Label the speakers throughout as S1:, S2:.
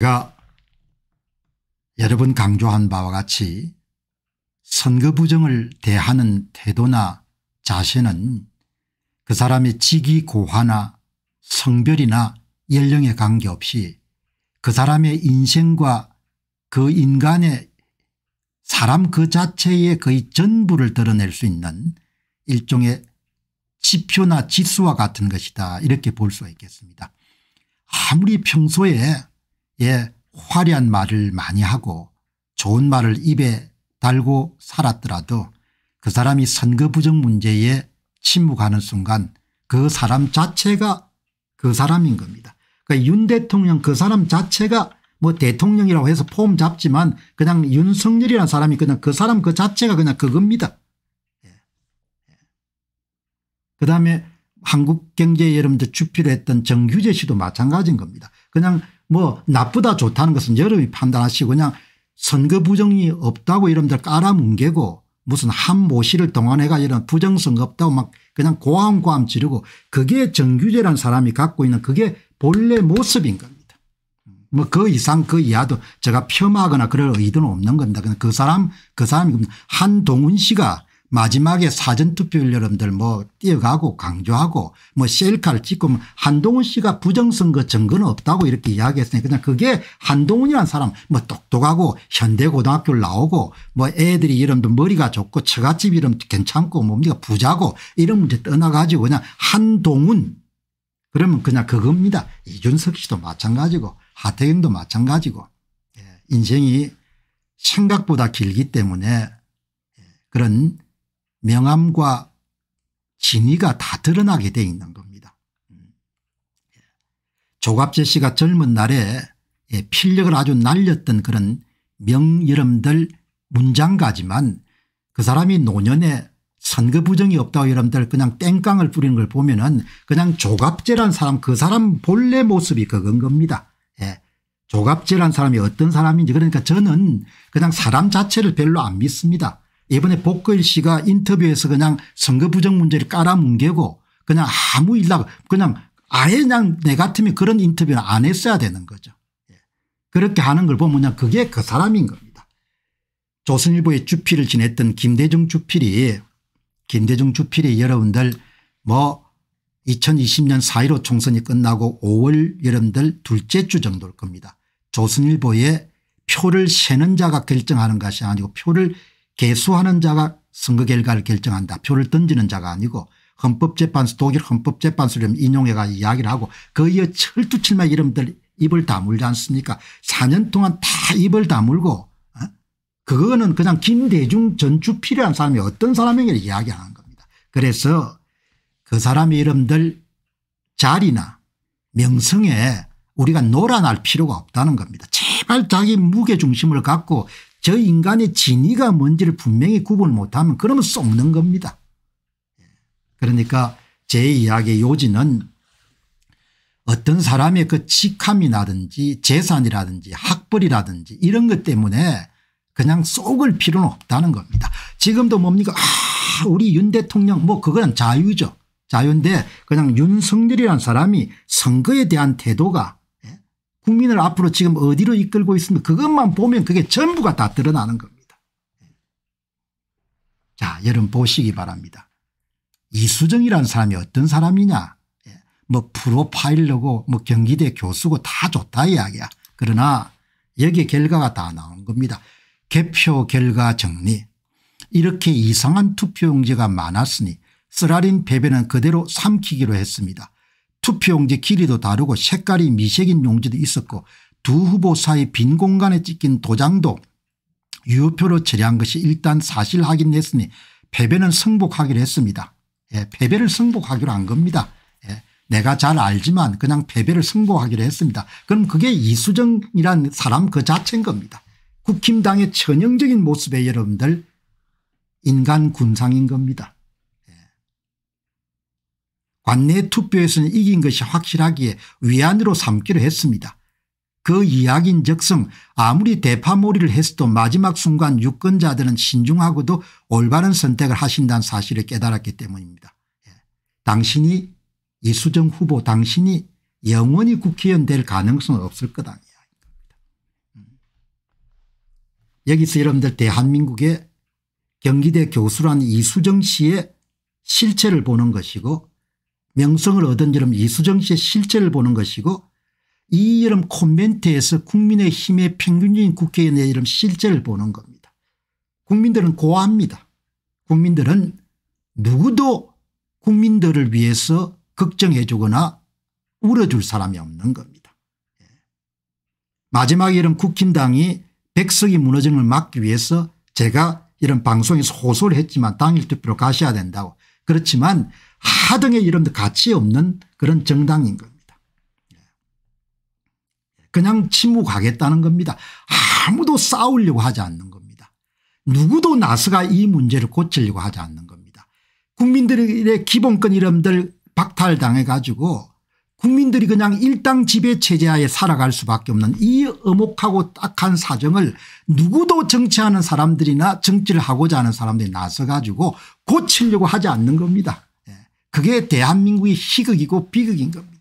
S1: 제가 여러 번 강조한 바와 같이 선거 부정을 대하는 태도나 자세는 그 사람의 직위 고하나 성별이나 연령에 관계없이 그 사람의 인생과 그 인간의 사람 그 자체의 거의 전부를 드러낼 수 있는 일종의 지표나 지수와 같은 것이다 이렇게 볼 수가 있겠습니다. 아무리 평소에 예 화려한 말을 많이 하고 좋은 말을 입에 달고 살았더라도 그 사람이 선거 부정 문제에 침묵하는 순간 그 사람 자체가 그 사람인 겁니다. 그러니까 윤 대통령 그 사람 자체가 뭐 대통령이라고 해서 폼 잡지만 그냥 윤석열이라는 사람이 그냥 그 사람 그 자체가 그냥 그겁니다. 예. 예. 그다음에 한국 경제 여러분들 주필했던 정규재 씨도 마찬가지인 겁니다. 그냥 뭐 나쁘다 좋다는 것은 여러분이 판단하시고 그냥 선거 부정이 없다고 이러분들 깔아뭉개고 무슨 한 모씨를 동원해가 이런 부정선거 없다고 막 그냥 고함고함 지르고 그게 정규제라는 사람이 갖고 있는 그게 본래 모습인 겁니다. 뭐 그 이상 그 이하도 제가 폄하하거나 그럴 의도는 없는 겁니다. 그냥 그 사람 그 사람이 한동훈 씨가 마지막에 사전투표를 여러분들 뭐 뛰어가고 강조하고 뭐 셀카를 찍고 뭐 한동훈 씨가 부정선거 증거는 없다고 이렇게 이야기했으니 그냥 그게 한동훈이란 사람 뭐 똑똑하고 현대고등학교를 나오고 뭐 애들이 이름도 머리가 좋고 처갓집 이름 도 괜찮고 뭡니까 부자고 이런 문제 떠나가지고 그냥 한동훈 그러면 그냥 그겁니다. 이준석 씨도 마찬가지고 하태경도 마찬가지고 예, 인생이 생각보다 길기 때문에 예, 그런 명암과 진위가 다 드러나게 돼 있는 겁니다. 음. 조갑재 씨가 젊은 날에 예, 필력을 아주 날렸던 그런 명여름들 문장가지만 그 사람이 노년에 선거 부정이 없다고 여러분들 그냥 땡깡을 뿌리는 걸 보면 은 그냥 조갑재란 사람 그 사람 본래 모습이 그건 겁니다. 예. 조갑재란 사람이 어떤 사람인지 그러니까 저는 그냥 사람 자체를 별로 안 믿습니다. 이번에 복걸 씨가 인터뷰에서 그냥 선거 부정 문제를 깔아뭉개고 그냥 아무 일락 그냥 아예 그냥 내 같으면 그런 인터뷰는 안 했어야 되는 거죠. 예. 그렇게 하는 걸 보면 그냥 그게 그 사람인 겁니다. 조선일보의 주필을 지냈던 김대중 주필이 김대중 주필이 여러분들 뭐 2020년 4.15 총선이 끝나고 5월 여러분들 둘째 주 정도일 겁니다. 조선일보의 표를 세는 자가 결정하는 것이 아니고 표를 개수하는 자가 선거 결과를 결정한다. 표를 던지는 자가 아니고 헌법재판소 독일 헌법재판소를 인용해 가 이야기를 하고 거의 철두철미 이름들 입을 다물지 않습니까 4년 동안 다 입을 다물고 어? 그거는 그냥 김대중 전주 필요한 사람이 어떤 사람에게를 이야기하는 겁니다. 그래서 그 사람의 이름들 자리나 명성에 우리가 놀아날 필요가 없다는 겁니다. 제발 자기 무게중심을 갖고 저 인간의 진위가 뭔지를 분명히 구분을 못하면 그러면 썩는 겁니다. 그러니까 제 이야기의 요지는 어떤 사람의 그 직함이라든지 재산이라든지 학벌이라든지 이런 것 때문에 그냥 쏙을 필요는 없다는 겁니다. 지금도 뭡니까 아 우리 윤 대통령 뭐 그건 자유죠. 자유인데 그냥 윤석열이라는 사람이 선거에 대한 태도가 국민을 앞으로 지금 어디로 이끌고 있습니까 그것만 보면 그게 전부가 다 드러나는 겁니다. 자 여러분 보시기 바랍니다. 이수정이라는 사람이 어떤 사람이냐 예, 뭐 프로파일러고 뭐 경기대 교수고 다 좋다 이야기야. 그러나 여기에 결과가 다 나온 겁니다. 개표 결과 정리 이렇게 이상한 투표용지가 많았으니 쓰라린 패배는 그대로 삼키기로 했습니다. 투표용지 길이도 다르고 색깔이 미색인 용지도 있었고 두 후보 사이 빈 공간에 찍힌 도장도 유효표로 처리한 것이 일단 사실 확인됐으니 패배는 승복하기로 했습니다. 예, 패배를 승복하기로 한 겁니다. 예, 내가 잘 알지만 그냥 패배를 승복하기로 했습니다. 그럼 그게 이수정이란 사람 그 자체인 겁니다. 국힘당의 전형적인 모습의 여러분들 인간 군상인 겁니다. 관내 투표에서는 이긴 것이 확실하기에 위안으로 삼기로 했습니다. 그 이야기인 적성 아무리 대파몰이를 했어도 마지막 순간 유권자들은 신중하고도 올바른 선택을 하신다는 사실을 깨달았기 때문입니다. 예. 당신이 이수정 후보 당신이 영원히 국회의원 될 가능성은 없을 거다. 음. 여기서 여러분들 대한민국의 경기대 교수라는 이수정 씨의 실체를 보는 것이고 명성을 얻은 여름 이수정 씨의 실제를 보는 것이고 이 여름 콘멘트에서 국민의힘의 평균적인 국회의원의 이름 실제를 보는 겁니다. 국민들은 고아합니다. 국민들은 누구도 국민들을 위해서 걱정해 주거나 울어줄 사람이 없는 겁니다. 예. 마지막 이런 국힘당이 백석이 무너지는 걸 막기 위해서 제가 이런 방송에서 호소를 했지만 당일 투표로 가셔야 된다고 그렇지만 하등의 이름도 가치 없는 그런 정당인 겁니다. 그냥 침묵하겠다는 겁니다. 아무도 싸우려고 하지 않는 겁니다. 누구도 나서가 이 문제를 고치려고 하지 않는 겁니다. 국민들의 기본권 이름들 박탈당해 가지고 국민들이 그냥 일당 지배 체제하에 살아갈 수밖에 없는 이어혹하고 딱한 사정을 누구도 정치하는 사람들이나 정치를 하고자 하는 사람들이 나서 가지고 고치려고 하지 않는 겁니다. 그게 대한민국의 희극이고 비극인 겁니다.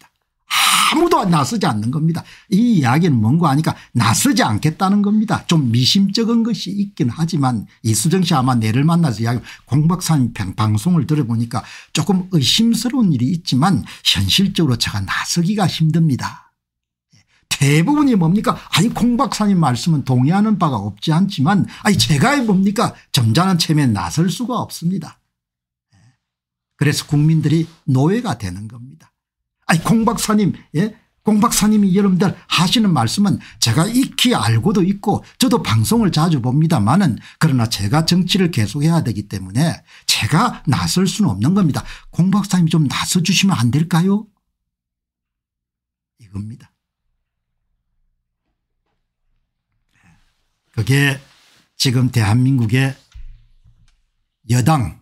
S1: 아무도 나서지 않는 겁니다. 이 이야기는 뭔가 하니까 나서지 않겠다는 겁니다. 좀 미심쩍은 것이 있긴 하지만 이수정 씨 아마 내를 만나서 이야기 공박사님 방송을 들어보니까 조금 의심스러운 일이 있지만 현실적으로 제가 나서기가 힘듭니다. 대부분이 뭡니까 아니 공박사님 말씀은 동의하는 바가 없지 않지만 아니 제가 뭡니까 점잖은 체면 나설 수가 없습니다. 그래서 국민들이 노예가 되는 겁니다. 아니 공 박사님 예? 공 박사님이 여러분들 하시는 말씀은 제가 익히 알고도 있고 저도 방송을 자주 봅니다만은 그러나 제가 정치를 계속해야 되기 때문에 제가 나설 수는 없는 겁니다. 공 박사님 좀 나서 주시면 안 될까요? 이겁니다. 그게 지금 대한민국의 여당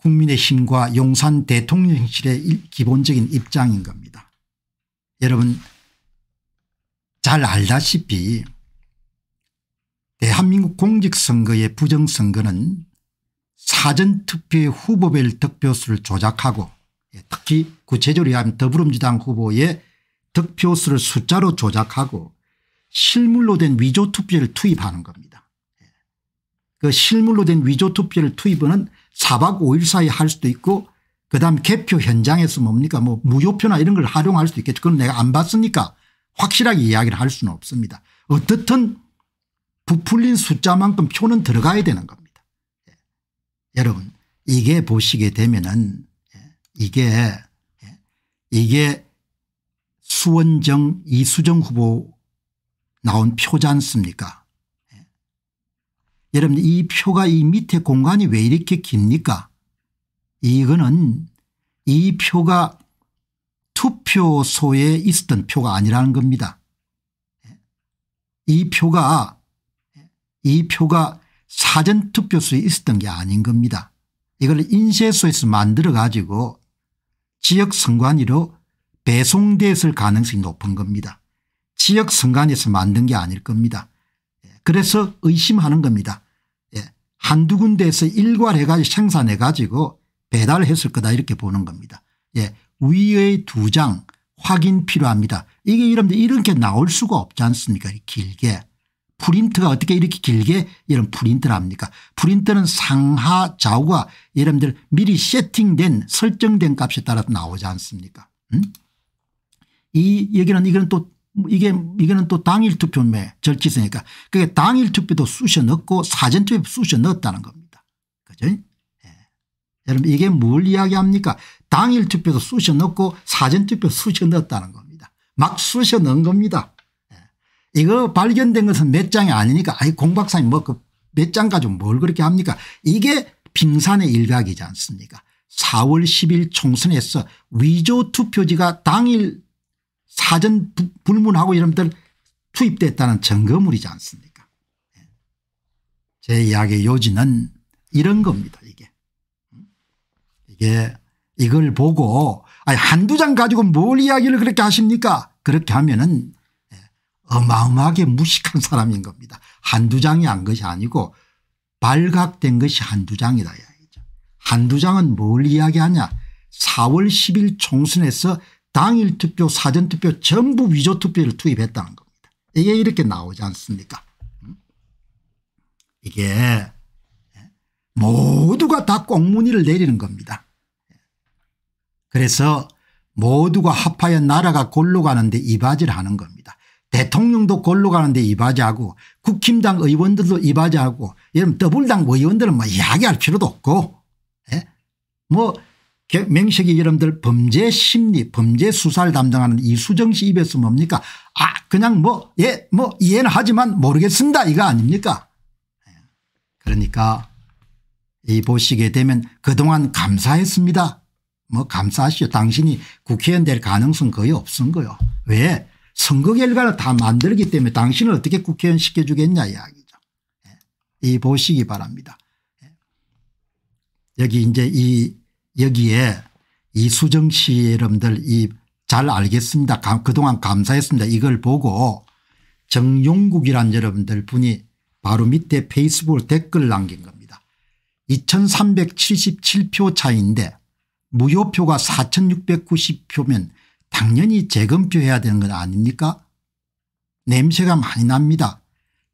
S1: 국민의힘과 용산 대통령실의 기본적인 입장인 겁니다. 여러분 잘 알다시피 대한민국 공직선거의 부정선거는 사전투표의 후보별 득표수를 조작하고 예, 특히 구체적으로 하면 더불어민주당 후보의 득표수를 숫자로 조작하고 실물로 된 위조투표를 투입하는 겁니다. 그 실물로 된 위조 투표를 투입하는 4박 5일 사이 할 수도 있고 그다음 개표 현장에서 뭡니까 뭐 무효표나 이런 걸 활용할 수도 있겠죠. 그건 내가 안 봤으니까 확실하게 이야기를 할 수는 없습니다. 어떻든 부풀린 숫자만큼 표는 들어가야 되는 겁니다. 예. 여러분 이게 보시게 되면은 예, 이게 예, 이게 수원정 이수정 후보 나온 표지 않습니까 여러분 이 표가 이 밑에 공간이 왜 이렇게 깁니까? 이거는 이 표가 투표소에 있었던 표가 아니라는 겁니다. 이 표가 이 표가 사전투표소에 있었던 게 아닌 겁니다. 이걸 인쇄소에서 만들어 가지고 지역 선관위로 배송됐을 가능성이 높은 겁니다. 지역 선관위에서 만든 게 아닐 겁니다. 그래서 의심하는 겁니다. 한두 군데에서 일괄해가지고 생산해가지고 배달했을 거다 이렇게 보는 겁니다. 예. 위의 두 장 확인 필요합니다. 이게 여러분 이렇게 나올 수가 없지 않습니까 길게. 프린트가 어떻게 이렇게 길게 이런 프린트를 합니까 프린트는 상하 좌우가 여러분들 미리 세팅된 설정된 값에 따라 나오지 않습니까 음? 이 여기는 이건 또뭐 이게 이거는 또 당일 투표매 절기세니까 그게 당일 투표도 쑤셔 넣고 사전 투표 쑤셔 넣었다는 겁니다. 그죠? 예. 여러분 이게 뭘 이야기합니까? 당일 투표도 쑤셔 넣고 사전 투표 쑤셔 넣었다는 겁니다. 막 쑤셔 넣은 겁니다. 예. 이거 발견된 것은 몇 장이 아니니까 아이 공박사님 뭐 그 몇 장 가지고 뭘 그렇게 합니까? 이게 빙산의 일각이지 않습니까? 4월 10일 총선에서 위조 투표지가 당일 사전 불문하고 이러면 런 투입됐다는 증거물이지 않습니까 예. 제 이야기의 요지는 이런 겁니다 이게 이게 이걸 보고 아니 한두 장 가지고 뭘 이야기를 그렇게 하십니까 그렇게 하면은 예, 어마어마하게 무식한 사람인 겁니다 한두 장이 한 것이 아니고 발각된 것이 한두 장이다 이야기죠 한두 장은 뭘 이야기하냐 4월 10일 총선에서 당일 투표 사전 투표 전부 위조 투표를 투입했다는 겁니다. 이게 이렇게 나오지 않습니까 음? 이게 예, 모두가 다 꽁무니를 내리는 겁니다. 예. 그래서 모두가 합하여 나라가 골로 가는데 이바지를 하는 겁니다. 대통령도 골로 가는데 이바지하고 국힘당 의원들도 이바지하고 예를 더블당 의원들은 뭐 이야기할 필요도 없고 예? 뭐 맹식이 여러분들 범죄 심리 범죄 수사를 담당하는 이수정 씨 입에서 뭡니까 아 그냥 뭐예뭐 예, 뭐, 이해는 하지만 모르겠습니다 이거 아닙니까 예. 그러니까 이 보시게 되면 그동안 감사했습니다 뭐 감사하시오 당신이 국회의원 될 가능성 거의 없은 거요 왜 선거 결과를 다 만들기 때문에 당신을 어떻게 국회의원 시켜주겠냐 이야기죠 예. 이 보시기 바랍니다 여기 이제 이 여기에 이수정 씨 여러분들 이 잘 알겠습니다. 그동안 감사했습니다. 이걸 보고 정용국이란 여러분들 분이 바로 밑에 페이스북 댓글 남긴 겁니다. 2377표 차인데 이 무효표가 4690표면 당연히 재검표해야 되는 건 아닙니까 냄새가 많이 납니다.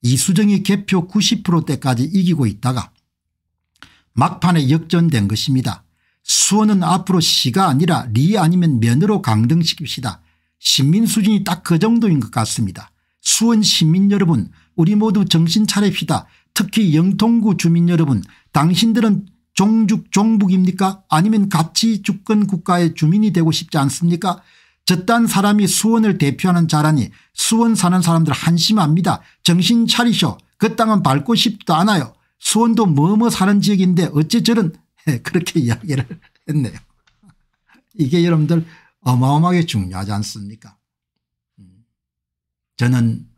S1: 이수정이 개표 90%대까지 이기고 있다가 막판에 역전된 것입니다. 수원은 앞으로 시가 아니라 리 아니면 면으로 강등시킵시다. 시민 수준이 딱 그 정도인 것 같습니다. 수원 시민 여러분 우리 모두 정신 차립시다. 특히 영통구 주민 여러분 당신들은 종죽 종북입니까 아니면 같이 주권 국가의 주민이 되고 싶지 않습니까 저딴 사람이 수원을 대표하는 자라니 수원 사는 사람들 한심합니다. 정신 차리셔. 그 땅은 밟고 싶지도 않아요. 수원도 뭐뭐 사는 지역인데 어째 저런 그렇게 이야기를 했네요. 이게 여러분들 어마어마하게 중요하지 않습니까 음. 저는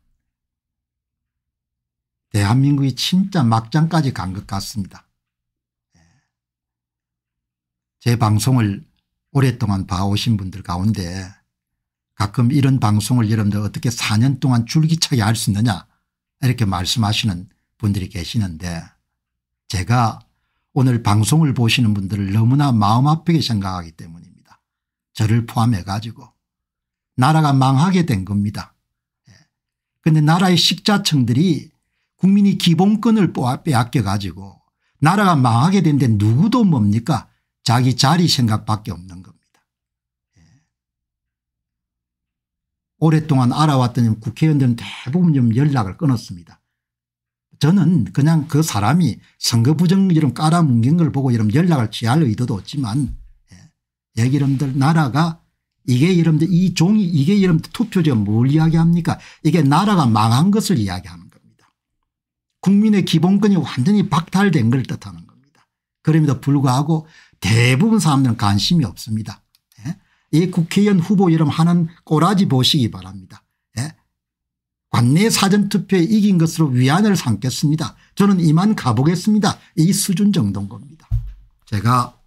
S1: 대한민국이 진짜 막장까지 간 것 같습니다. 예. 제 방송을 오랫동안 봐오신 분들 가운데 가끔 이런 방송을 여러분들 어떻게 4년 동안 줄기차게 할 수 있느냐 이렇게 말씀하시는 분들이 계시는데 제가 오늘 방송을 보시는 분들을 너무나 마음 아프게 생각하기 때문입니다. 저를 포함해 가지고 나라가 망하게 된 겁니다. 그런데 예. 나라의 식자층들이 국민이 기본권을 빼앗겨 가지고 나라가 망하게 된데 누구도 뭡니까 자기 자리 생각밖에 없는 겁니다. 예. 오랫동안 알아왔더 국회의원들은 대부분 연락을 끊었습니다. 저는 그냥 그 사람이 선거 부정 이런 깔아뭉갠 걸 보고 이런 연락을 취할 의도도 없지만 예. 여기 이름들 나라가 이게 이름들 이 종이 이게 이름들 투표제가 뭘 이야기합니까 이게 나라가 망한 것을 이야기하는 겁니다. 국민의 기본권이 완전히 박탈된 걸 뜻하는 겁니다. 그럼에도 불구하고 대부분 사람들은 관심이 없습니다. 예. 이 국회의원 후보 이름 하는 꼬라지 보시기 바랍니다. 관내 사전투표에 이긴 것으로 위안을 삼겠습니다. 저는 이만 가보겠습니다. 이 수준 정도인 겁니다. 제가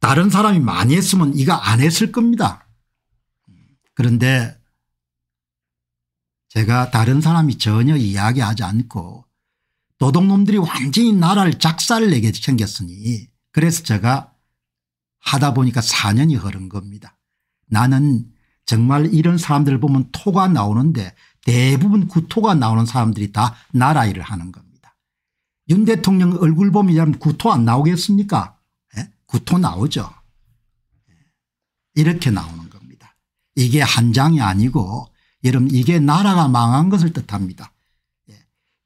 S1: 다른 사람이 많이 했으면 이거 안 했을 겁니다. 그런데 제가 다른 사람이 전혀 이야기하지 않고 도둑놈들이 완전히 나라를 작살 내게 챙겼으니 그래서 제가 하다 보니까 4년이 흐른 겁니다. 나는 정말 이런 사람들을 보면 토가 나오는데 대부분 구토가 그 나오는 사람들이 다 나라 일을 하는 겁니다. 윤 대통령 얼굴 보면 구토 그 안 나오겠습니까 예? 구토 그 나오죠. 예. 이렇게 나오는 겁니다. 이게 한 장이 아니고 여러분 이게 나라가 망한 것을 뜻합니다. 예.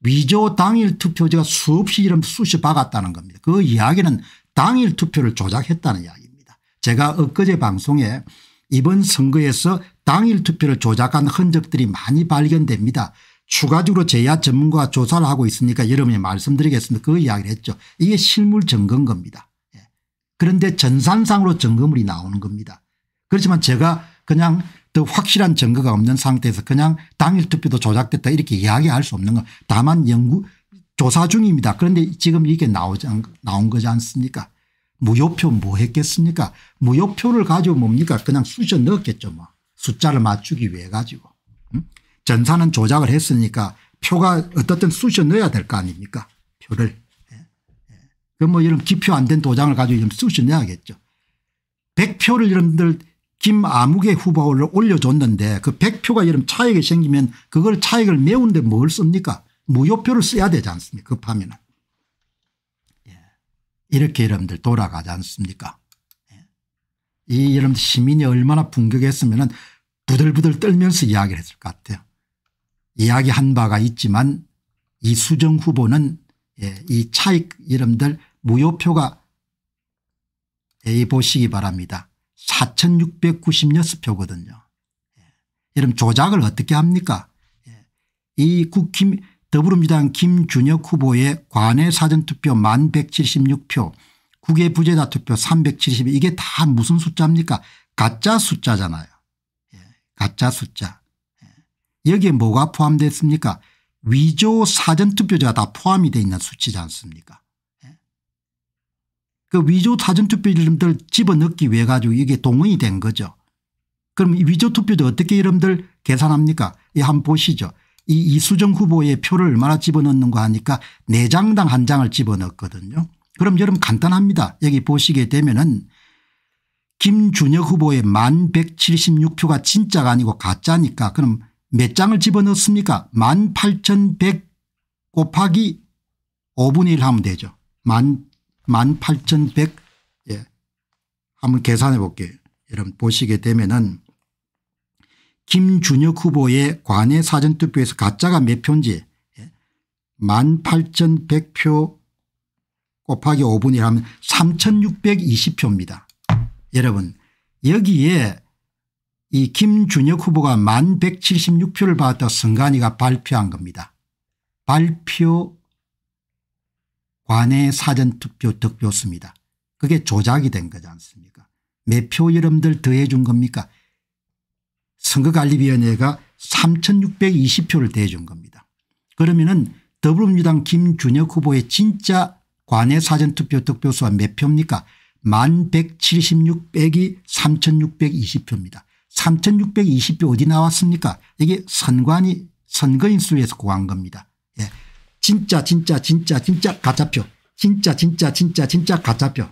S1: 위조 당일 투표제가 수없이 이런 수시 박았다는 겁니다. 그 이야기는 당일 투표를 조작했다는 이야기입니다. 제가 엊그제 방송에 이번 선거에서 당일 투표를 조작한 흔적들이 많이 발견됩니다. 추가적으로 제야 전문가 조사를 하고 있으니까 여러분이 말씀드리겠습니다. 그 이야기를 했죠. 이게 실물 점검 겁니다. 예. 그런데 전산상으로 점검물이 나오는 겁니다. 그렇지만 제가 그냥 더 확실한 증거가 없는 상태에서 그냥 당일 투표도 조작됐다 이렇게 이야기할 수 없는 건 다만 연구 조사 중입니다. 그런데 지금 이게 나오지 않, 나온 거지 않습니까 무효표 뭐 했겠습니까 무효표를 가지고 뭡니까 그냥 쑤셔 넣었겠죠 뭐 숫자를 맞추기 위해 가지고 전사는 조작을 했으니까 표가 어떻든 쑤셔 넣어야 될 거 아닙니까 표를 예. 예. 그뭐 이런 기표 안 된 도장을 가지고 쑤셔 넣어야겠죠 100표를 여러분들 김아무개 후보를 올려줬는데 그 100표가 이런 차익이 생기면 그걸 차익을 메우는데 뭘 씁니까 무효표를 써야 되지 않습니까 급하면은 그 이렇게 여러분들 돌아가지 않습니까 예. 이 여러분 시민이 얼마나 분격했으면 부들부들 떨면서 이야기를 했을 것 같아요. 이야기한 바가 있지만 이 수정 후보는 예, 이 차익 여러분들 무효표가 예, 보시기 바랍니다. 4696표거든요. 여러분 조작을 어떻게 합니까 이 국힘 더불어민주당 김준혁 후보의 관외 사전투표 1 176표 국외 부재자 투표 372 이게 다 무슨 숫자입니까 가짜 숫자잖아요. 예, 가짜 숫자. 예. 여기에 뭐가 포함됐습니까 위조 사전투표자가 다 포함이 되어 있는 수치지 않습니까 예. 그 위조 사전투표이름들 집어넣기 위해 가지고 이게 동원이 된 거죠. 그럼 위조 투표도 어떻게 이름들 계산합니까? 이 한번 보시죠. 이 이수정 후보의 표를 얼마나 집어넣는가 하니까 4장당 한 장을 집어넣거든요. 었 그럼 여러분 간단합니다. 여기 보시게 되면은 김준혁 후보의 1176표가 진짜가 아니고 가짜니까 그럼 몇 장을 집어넣습니까 18,100 곱하기 5분의 1 하면 되죠. 18,100 예. 한번 계산해 볼게요. 여러분 보시게 되면은 김준혁 후보의 관외 사전투표에서 가짜가 몇 표인지 18,100표 예, 곱하기 5분이라면 3,620표입니다. 여러분 여기에 이 김준혁 후보가 1176표를 받았다 선관위가 발표한 겁니다. 발표 관외 사전투표 득표수입니다. 그게 조작이 된 거지 않습니까 몇 표 여러분들 더해 준 겁니까 선거관리위원회가 3620표를 대준 겁니다. 그러면은 더불어민주당 김준혁 후보의 진짜 관외 사전투표 득표수가 몇 표입니까 1176 빼기 3620표입니다. 3620표 어디 나왔습니까 이게 선관위 선거인 수에서 위 구한 겁니다. 예. 진짜 진짜 진짜 진짜 가짜표 진짜 진짜 진짜 진짜 가짜표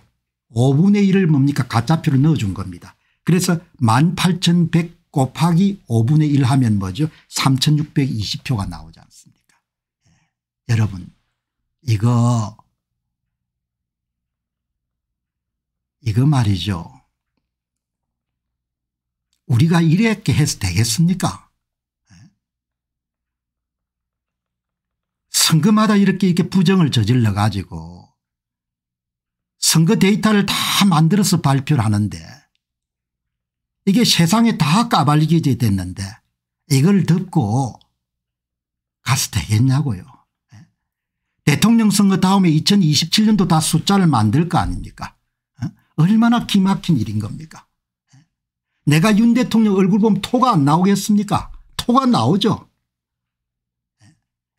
S1: 5분의 1을 뭡니까 가짜표를 넣어준 겁니다. 그래서 18,100 곱하기 5분의 1 하면 뭐죠 3620표가 나오지 않습니까 예. 여러분 이거 이거 말이죠 우리가 이렇게 해서 되겠습니까 예. 선거마다 이렇게 이렇게 부정을 저질러 가지고 선거 데이터를 다 만들어서 발표를 하는데 이게 세상에 다 까발리게 됐는데 이걸 듣고 가서 되겠냐고요. 대통령 선거 다음에 2027년도 다 숫자를 만들 거 아닙니까 어? 얼마나 기막힌 일인 겁니까 어? 내가 윤 대통령 얼굴 보면 토가 안 나오겠습니까 토가 나오죠. 어?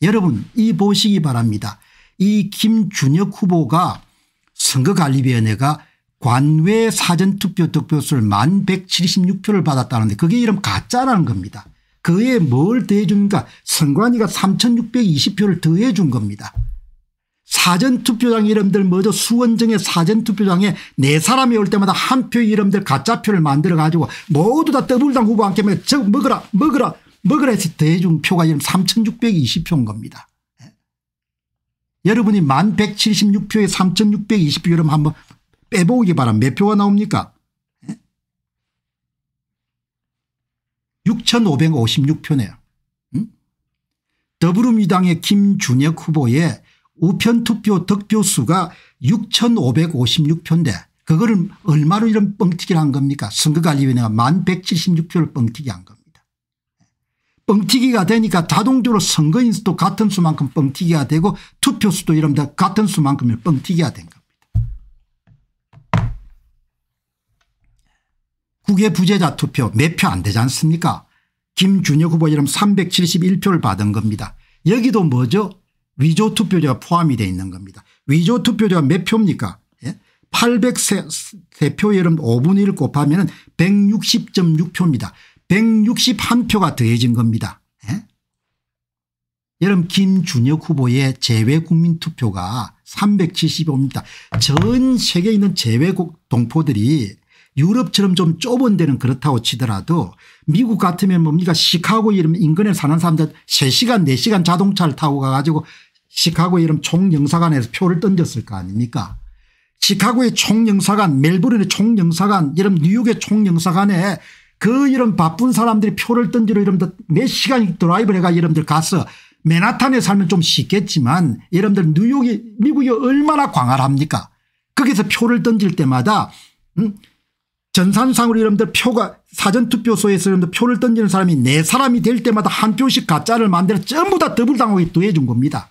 S1: 여러분 이 보시기 바랍니다. 이 김준혁 후보가 선거관리위원회가 관외 사전투표 득표수를 1만 176표를 받았다는데 그게 이름 가짜라는 겁니다. 그에 뭘 더해 줍니까 선관위가 3620표를 더해 준 겁니다. 사전투표장 이름들 먼저 수원정의 사전투표장에 네 사람이 올 때마다 한 표 이름들 가짜표를 만들어 가지고 모두 다 더블당 후보 함께 저 먹으라 먹으라 먹으라 해서 대중 표가 이름 3620표인 겁니다. 예. 여러분이 1176표에 3620표 이름 한번 빼보기 바람 몇 표가 나옵니까? 6,556표네요. 예? 응? 음? 더불어민주당의 김준혁 후보의 우편 투표 득표수가 6,556표인데 그거를 얼마로 이런 뻥튀기를 한 겁니까? 선거관리위원회가 1176표를 뻥튀기한 겁니다. 예. 뻥튀기가 되니까 자동적으로 선거인수도 같은 수만큼 뻥튀기가 되고 투표수도 이러면 같은 수만큼 뻥튀기가 된 겁니다. 국외 부재자 투표 몇 표 안 되지 않습니까 김준혁 후보 이름 371표를 받은 겁니다. 여기도 뭐죠 위조 투표자가 포함이 되어 있는 겁니다. 위조 투표자가 몇 표입니까 803표 예? 여름 5분의 1을 곱하면 160.6표입니다. 161표가 더해진 겁니다. 예? 여러분 김준혁 후보의 제외국민투표가 375입니다. 전 세계에 있는 제외국 동포들이 유럽처럼 좀 좁은 데는 그렇다고 치더라도 미국 같으면 뭡니까 뭐 시카고 이름 인근에 사는 사람들 3시간 4시간 자동차를 타고 가가지고 시카고 이름 총영사관에서 표를 던졌을 거 아닙니까 시카고의 총영사관 멜버른의 총영사관 그 이름 뉴욕의 총영사관에 그이름 바쁜 사람들이 표를 던지러 이름들 몇 네 시간 드라이브를 해가 이름들 가서 맨하탄에 살면 좀 쉽겠지만 여러분들 뉴욕이 미국이 얼마나 광활합니까 거기서 표를 던질 때마다 음 전산상으로 여러분들 표가 사전투표소에서 여러분들 표를 던지는 사람이 네 사람이 될 때마다 한 표씩 가짜를 만들어 전부 다 더블당하게 더해준 겁니다.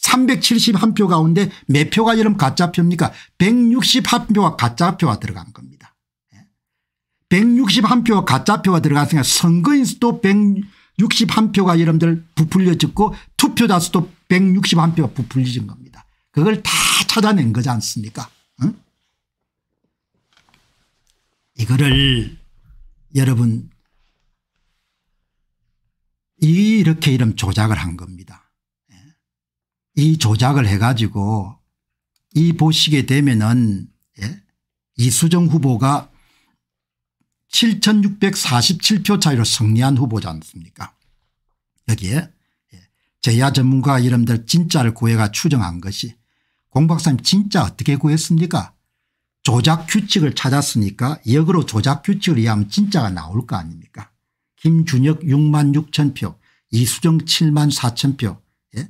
S1: 371표 예? 가운데 몇 표가 여러분 가짜표입니까 161표가 가짜표가 들어간 겁니다. 161표가 예? 가짜표가 들어갔으니까 선거인 수도 161표가 여러분들 부풀려졌고 투표자 수도 161표가 부풀려진 겁니다. 그걸 다 찾아낸 거지 않습니까 응? 이거를 여러분 이렇게 이름 조작을 한 겁니다. 예. 이 조작을 해가지고 이 보시게 되면은 예, 이수정 후보가 7647표 차이로 승리한 후보지 않습니까 여기에 예, 제야 전문가 이름들 진짜를 구해가 추정한 것이 공 박사님 진짜 어떻게 구했습니까 조작 규칙을 찾았으니까 역으로 조작 규칙을 이해하면 진짜가 나올 거 아닙니까 김준혁 6만 6천 표 이수정 7만 4천 표 예?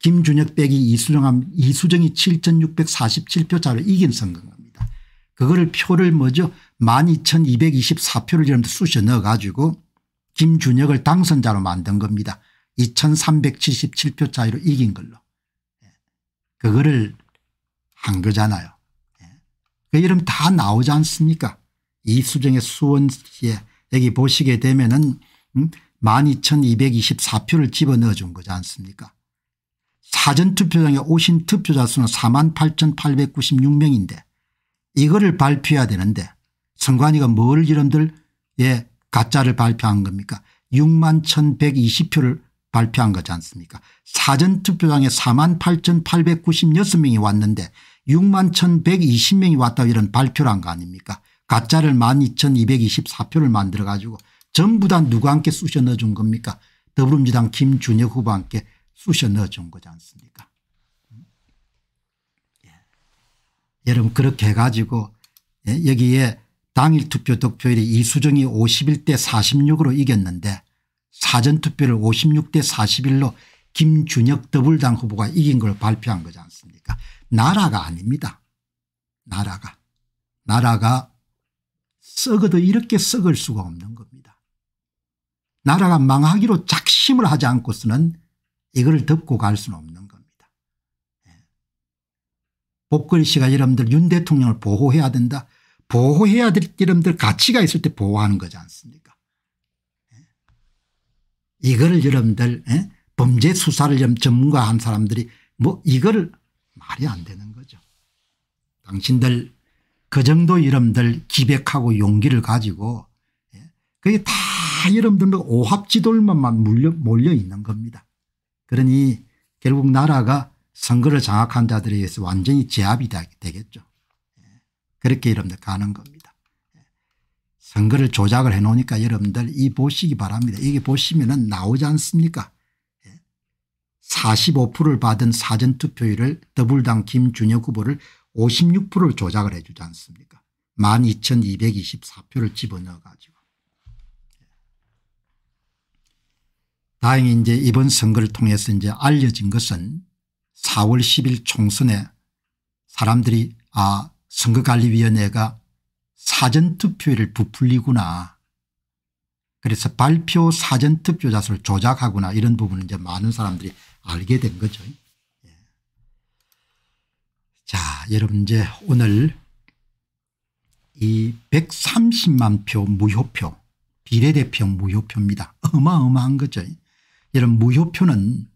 S1: 김준혁 빼기 이수정 이수정이 7,647표 차로 이긴 선거입니다. 그거를 표를 뭐죠 12,224표를 이름도 쑤셔 넣어가지고 김준혁을 당선자로 만든 겁니다. 2,377표 차이로 이긴 걸로. 예. 그거를 한 거잖아요. 그 이름 다 나오지 않습니까 이수정의 수원시에 여기 보시게 되면은 12,224표를 음, 집어넣어 준 거지 않습니까 사전투표장에 오신 투표자 수는 48,896명인데 이거를 발표해야 되는데 선관위가 뭘 이름들 예 가짜를 발표한 겁니까 6만 1120표를 발표한 거지 않습니까 사전투표장에 48,896명이 왔는데 6만 1120명이 왔다 이런 발표를 한 거 아닙니까 가짜를 12,224표를 만들어 가지고 전부 다 누가 함께 쑤셔 넣어준 겁니까 더불어민주당 김준혁 후보와 함 쑤셔 넣어준 거지 않습니까 예. 여러분 그렇게 해가지고 예? 여기에 당일 투표 득표율이 이수정이 51대 46으로 이겼는데 사전투표를 56대 41로 김준혁 더불당 후보가 이긴 걸 발표한 거지 않습니까 나라가 아닙니다. 나라가. 나라가 썩어도 이렇게 썩을 수가 없는 겁니다. 나라가 망하기로 작심을 하지 않고서는 이걸 덮고 갈 수는 없는 겁니다. 예. 복걸 씨가 여러분들 윤 대통령을 보호해야 된다. 보호해야 될 여러분들 가치가 있을 때 보호하는 거지 않습니까? 예. 이거를 여러분들 예? 범죄 수사를 전문가한 사람들이 뭐 이걸 말이 안 되는 거죠. 당신들 그 정도 이름들 기백하고 용기를 가지고 예, 그게 다여러분들오합지졸만 뭐 몰려, 몰려 있는 겁니다. 그러니 결국 나라가 선거를 장악한 자들에 의해서 완전히 제압이 되겠죠. 예, 그렇게 여러분들 가는 겁니다. 예, 선거를 조작을 해놓으니까 여러분들 이 보시기 바랍니다. 이게 보시면 은 나오지 않습니까 45%를 받은 사전투표율을 더불당 김준혁 후보를 56%를 조작을 해주지 않습니까 12,224표를 집어넣어 가지고. 다행히 이제 이번 선거를 통해서 이제 알려진 것은 4월 10일 총선에 사람들이 아 선거관리위원회가 사전투표를 부풀리구나. 그래서 발표 사전투표자수를 조작하구나 이런 부분은 이제 많은 사람들이 알게 된 거죠. 예. 자, 여러분 이제 오늘 이 130만 표 무효표 비례대표 무효표입니다. 어마어마한 거죠. 여러분 무효표는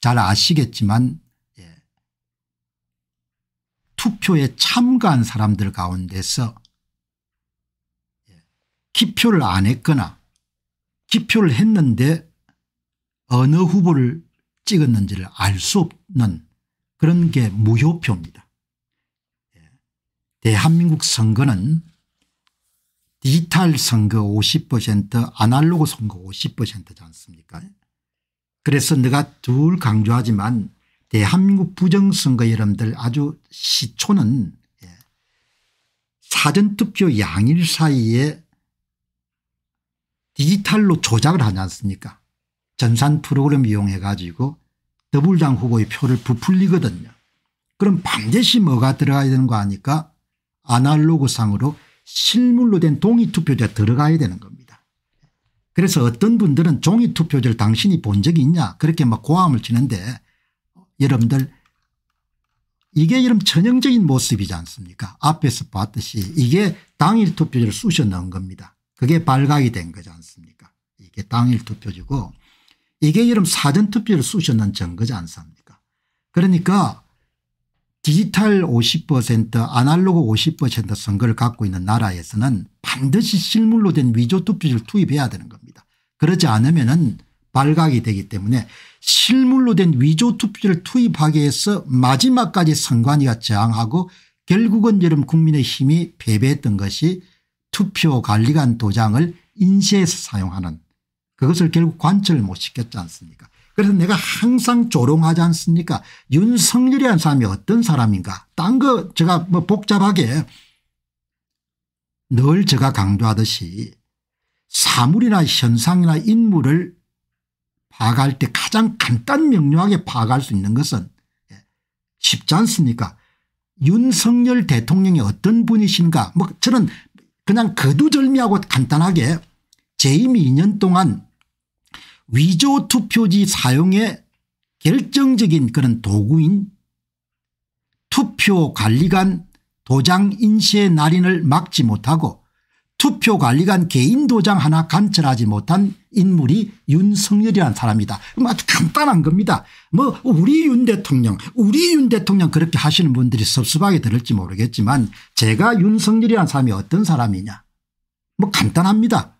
S1: 잘 아시겠지만 예. 투표에 참가한 사람들 가운데서 예. 기표를 안 했거나 기표를 했는데 어느 후보를 찍었는지를 알 수 없는 그런 게 무효표입니다. 예. 대한민국 선거는 디지털 선거 50% 아날로그 선거 50%지 않습니까 그래서 내가 둘 강조하지만 대한민국 부정선거 여러분들 아주 시초는 예. 사전투표 양일 사이에 디지털로 조작을 하지 않습니까 전산 프로그램 이용해 가지고 더불당 후보의 표를 부풀리거든요. 그럼 반드시 뭐가 들어가야 되는 거 아니까 아날로그상으로 실물로 된 동의투표제가 들어가야 되는 겁니다. 그래서 어떤 분들은 종이투표제를 당신이 본 적이 있냐 그렇게 막 고함을 치는데 여러분들 이게 이런 전형적인 모습이지 않습니까 앞에서 봤듯이 이게 당일 투표제를 쑤셔 넣은 겁니다. 그게 발각이 된 거지 않습니까 이게 당일 투표제고 이게 이름 사전투표를 수셨는전 거지 않습니까 그러니까 디지털 50% 아날로그 50% 선거를 갖고 있는 나라에서는 반드시 실물로 된 위조 투표지를 투입해야 되는 겁니다. 그러지 않으면 은 발각이 되기 때문에 실물로 된 위조 투표를 지 투입하기 위해서 마지막까지 선관위가 저항하고 결국은 여름 국민의 힘이 패배했던 것이 투표관리관 도장을 인쇄해서 사용하는 그것을 결국 관철못 시켰지 않습니까 그래서 내가 항상 조롱하지 않습니까 윤석열이라는 사람이 어떤 사람인가 딴 거 제가 뭐 복잡하게 늘 제가 강조하듯이 사물이나 현상이나 인물을 파악할 때 가장 간단 명료하게 파악할 수 있는 것은 예, 쉽지 않습니까 윤석열 대통령이 어떤 분이신가 뭐 저는 그냥 거두절미하고 간단하게 재임 2년 동안 위조 투표지 사용의 결정적인 그런 도구인 투표관리관 도장 인쇄 날인을 막지 못하고 투표관리관 개인 도장 하나 간철하지 못한 인물이 윤석열이라는 사람이다. 아주 간단한 겁니다. 뭐 우리 윤 대통령 우리 윤 대통령 그렇게 하시는 분들이 섭섭하게 들을지 모르겠지만 제가 윤석열이라는 사람이 어떤 사람이냐 뭐 간단합니다.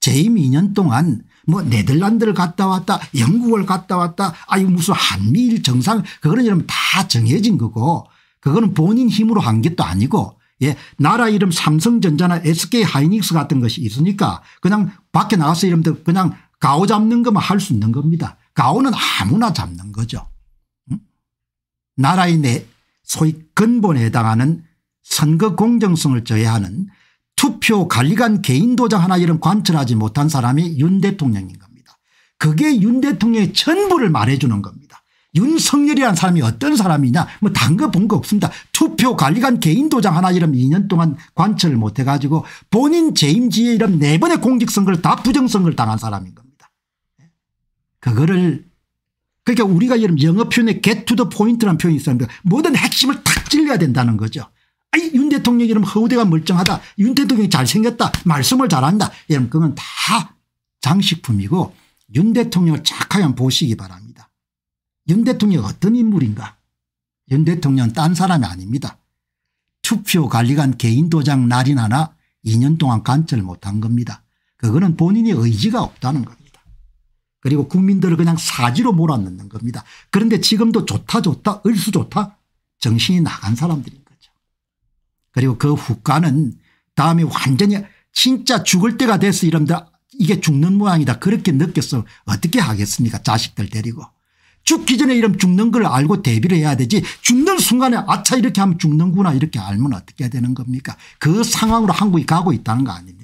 S1: 재임 2년 동안 뭐 네덜란드를 갔다 왔다 영국을 갔다 왔다 아유 무슨 한미일 정상 그거는 이러면 다 정해진 거고 그거는 본인 힘으로 한게또 아니고 예 나라 이름 삼성전자나 SK하이닉스 같은 것이 있으니까 그냥 밖에 나가서 이러면 그냥 가오 잡는 것만 할 수 있는 겁니다. 가오는 아무나 잡는 거죠. 나라의 내 소위 근본에 해당하는 선거 공정성을 저해하는 투표 관리관 개인 도장 하나 이름 관철하지 못한 사람이 윤 대통령인 겁니다. 그게 윤 대통령의 전부를 말해주는 겁니다. 윤석열이라는 사람이 어떤 사람이냐 뭐단 거 본 거 없습니다. 투표 관리관 개인 도장 하나 이름 2년 동안 관철을 못해 가지고 본인 재임지의 이름 4번의 공직선거를 다 부정선거를 당한 사람인 겁니다. 그거를 그러니까 우리가 이런 영어 표현에 get to the point라는 표현이 있습니다. 모든 핵심을 탁 찔려야 된다는 거죠. 아니윤 대통령 이름 허우대가 멀쩡하다. 윤 대통령이 잘생겼다. 말씀을 잘한다. 이러면 그건 다 장식품이고 윤 대통령을 착하게 보시기 바랍니다. 윤 대통령이 어떤 인물인가 윤 대통령은 딴 사람이 아닙니다. 투표 관리관 개인 도장 날인 하나 2년 동안 관철 못한 겁니다. 그거는 본인이 의지가 없다는 겁니다. 그리고 국민들을 그냥 사지로 몰아넣는 겁니다. 그런데 지금도 좋다 좋다 을수 좋다 정신이 나간 사람들입니다. 그리고 그 후과는 다음에 완전히 진짜 죽을 때가 돼서 이러면 이게 죽는 모양이다 그렇게 느꼈어 어떻게 하겠습니까 자식들 데리고 죽기 전에 이러 죽는 걸 알고 대비를 해야 되지 죽는 순간에 아차 이렇게 하면 죽는구나 이렇게 알면 어떻게 되는 겁니까 그 상황으로 한국이 가고 있다는 거 아닙니까